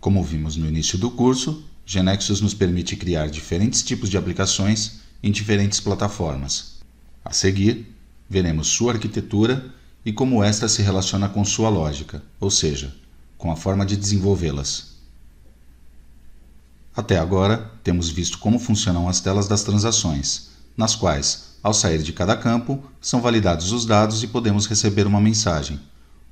Como vimos no início do curso, Genexus nos permite criar diferentes tipos de aplicações em diferentes plataformas. A seguir, veremos sua arquitetura e como esta se relaciona com sua lógica, ou seja, com a forma de desenvolvê-las. Até agora, temos visto como funcionam as telas das transações, nas quais, ao sair de cada campo, são validados os dados e podemos receber uma mensagem,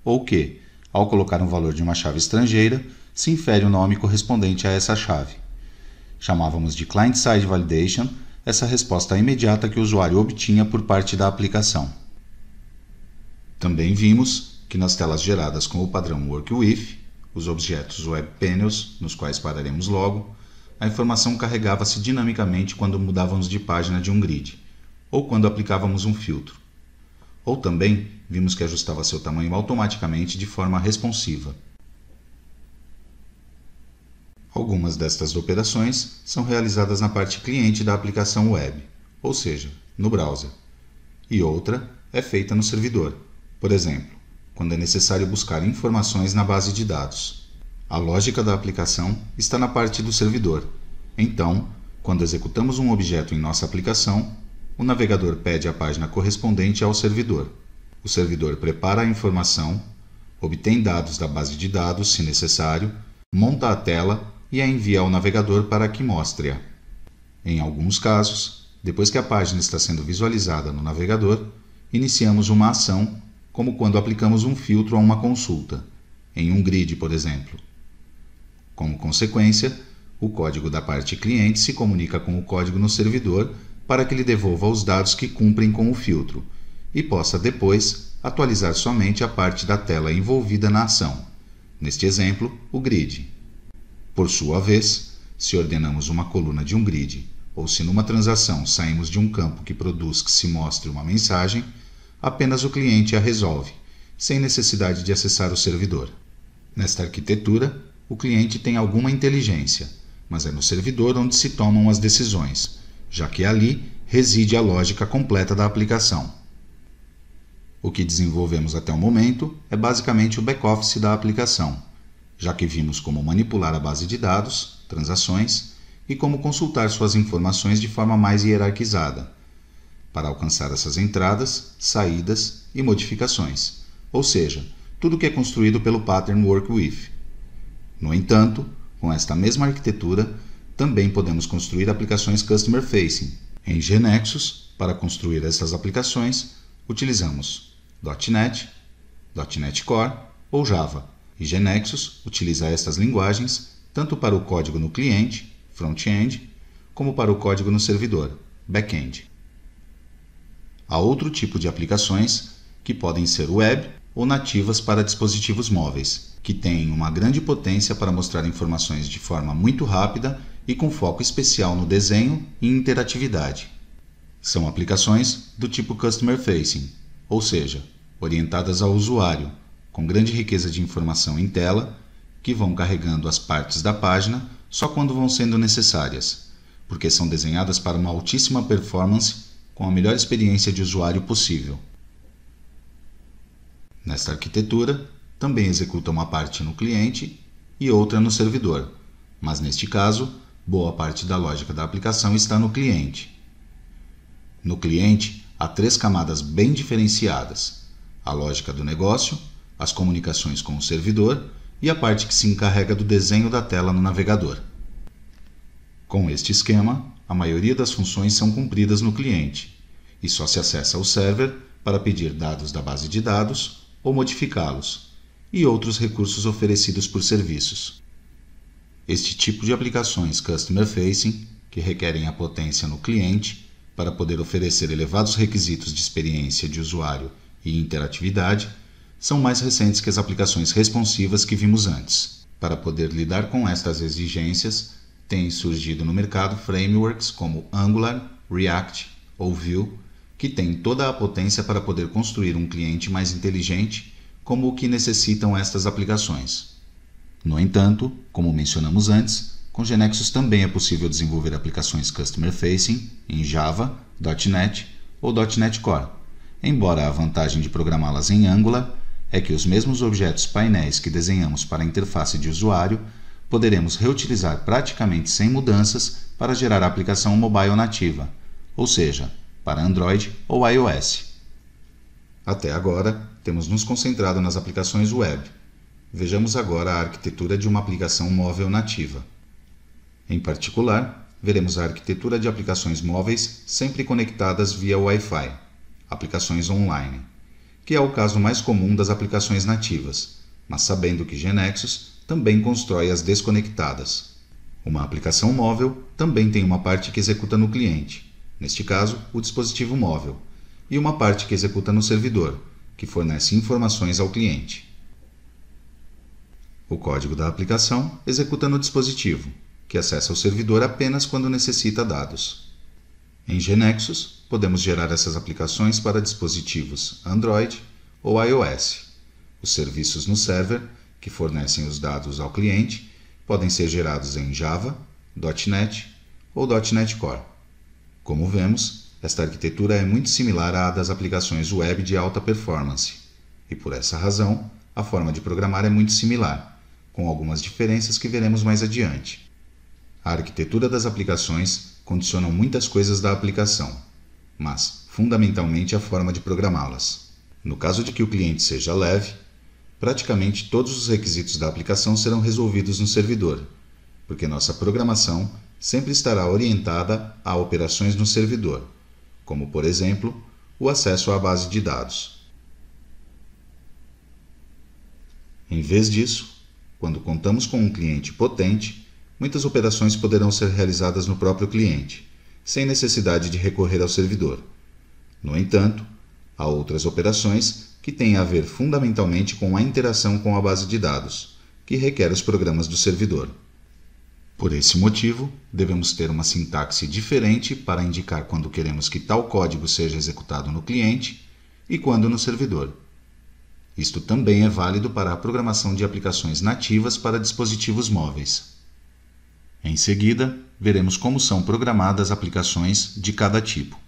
ou que, ao colocar um valor de uma chave estrangeira, se infere o nome correspondente a essa chave. Chamávamos de client-side validation essa resposta imediata que o usuário obtinha por parte da aplicação. Também vimos que nas telas geradas com o padrão Work With, os objetos Web Panels, nos quais pararemos logo, a informação carregava-se dinamicamente quando mudávamos de página de um grid, ou quando aplicávamos um filtro. Ou também vimos que ajustava seu tamanho automaticamente de forma responsiva. Algumas destas operações são realizadas na parte cliente da aplicação web, ou seja, no browser, e outra é feita no servidor, por exemplo, quando é necessário buscar informações na base de dados. A lógica da aplicação está na parte do servidor. Então, quando executamos um objeto em nossa aplicação, o navegador pede a página correspondente ao servidor. O servidor prepara a informação, obtém dados da base de dados, se necessário, monta a tela e a envia ao navegador para que mostre-a. Em alguns casos, depois que a página está sendo visualizada no navegador, iniciamos uma ação, como quando aplicamos um filtro a uma consulta, em um grid, por exemplo. Como consequência, o código da parte cliente se comunica com o código no servidor para que lhe devolva os dados que cumprem com o filtro e possa depois atualizar somente a parte da tela envolvida na ação, neste exemplo, o grid. Por sua vez, se ordenamos uma coluna de um grid, ou se numa transação saímos de um campo que produz que se mostre uma mensagem, apenas o cliente a resolve, sem necessidade de acessar o servidor. Nesta arquitetura, o cliente tem alguma inteligência, mas é no servidor onde se tomam as decisões, já que ali reside a lógica completa da aplicação. O que desenvolvemos até o momento é basicamente o back-office da aplicação já que vimos como manipular a base de dados, transações, e como consultar suas informações de forma mais hierarquizada, para alcançar essas entradas, saídas e modificações, ou seja, tudo que é construído pelo Pattern Work With. No entanto, com esta mesma arquitetura, também podemos construir aplicações Customer Facing. Em Genexus, para construir essas aplicações, utilizamos .NET, .NET Core ou Java e Genexus utiliza estas linguagens tanto para o código no cliente, front-end, como para o código no servidor, back-end. Há outro tipo de aplicações que podem ser web ou nativas para dispositivos móveis, que têm uma grande potência para mostrar informações de forma muito rápida e com foco especial no desenho e interatividade. São aplicações do tipo customer facing, ou seja, orientadas ao usuário, com grande riqueza de informação em tela, que vão carregando as partes da página só quando vão sendo necessárias, porque são desenhadas para uma altíssima performance com a melhor experiência de usuário possível. Nesta arquitetura, também executa uma parte no cliente e outra no servidor, mas neste caso, boa parte da lógica da aplicação está no cliente. No cliente, há três camadas bem diferenciadas: a lógica do negócio, as comunicações com o servidor e a parte que se encarrega do desenho da tela no navegador. Com este esquema, a maioria das funções são cumpridas no cliente e só se acessa o server para pedir dados da base de dados ou modificá-los e outros recursos oferecidos por serviços. Este tipo de aplicações customer facing, que requerem a potência no cliente para poder oferecer elevados requisitos de experiência de usuário e interatividade, são mais recentes que as aplicações responsivas que vimos antes. Para poder lidar com estas exigências, têm surgido no mercado frameworks como Angular, React ou Vue, que têm toda a potência para poder construir um cliente mais inteligente, como o que necessitam estas aplicações. No entanto, como mencionamos antes, com Genexus também é possível desenvolver aplicações customer facing em Java, .NET ou .NET Core, embora a vantagem de programá-las em Angular é que os mesmos objetos painéis que desenhamos para a interface de usuário poderemos reutilizar praticamente sem mudanças para gerar a aplicação mobile nativa, ou seja, para Android ou iOS. Até agora, temos nos concentrado nas aplicações web. Vejamos agora a arquitetura de uma aplicação móvel nativa. Em particular, veremos a arquitetura de aplicações móveis sempre conectadas via Wi-Fi, aplicações online que é o caso mais comum das aplicações nativas, mas sabendo que Genexus também constrói as desconectadas. Uma aplicação móvel também tem uma parte que executa no cliente, neste caso, o dispositivo móvel, e uma parte que executa no servidor, que fornece informações ao cliente. O código da aplicação executa no dispositivo, que acessa o servidor apenas quando necessita dados. Em Genexus, podemos gerar essas aplicações para dispositivos Android ou iOS. Os serviços no server, que fornecem os dados ao cliente, podem ser gerados em Java, .NET ou .NET Core. Como vemos, esta arquitetura é muito similar à das aplicações web de alta performance, e por essa razão, a forma de programar é muito similar, com algumas diferenças que veremos mais adiante. A arquitetura das aplicações condicionam muitas coisas da aplicação, mas fundamentalmente a forma de programá-las. No caso de que o cliente seja leve, praticamente todos os requisitos da aplicação serão resolvidos no servidor, porque nossa programação sempre estará orientada a operações no servidor, como por exemplo, o acesso à base de dados. Em vez disso, quando contamos com um cliente potente, muitas operações poderão ser realizadas no próprio cliente, sem necessidade de recorrer ao servidor. No entanto, há outras operações que têm a ver fundamentalmente com a interação com a base de dados, que requer os programas do servidor. Por esse motivo, devemos ter uma sintaxe diferente para indicar quando queremos que tal código seja executado no cliente e quando no servidor. Isto também é válido para a programação de aplicações nativas para dispositivos móveis. Em seguida, veremos como são programadas aplicações de cada tipo.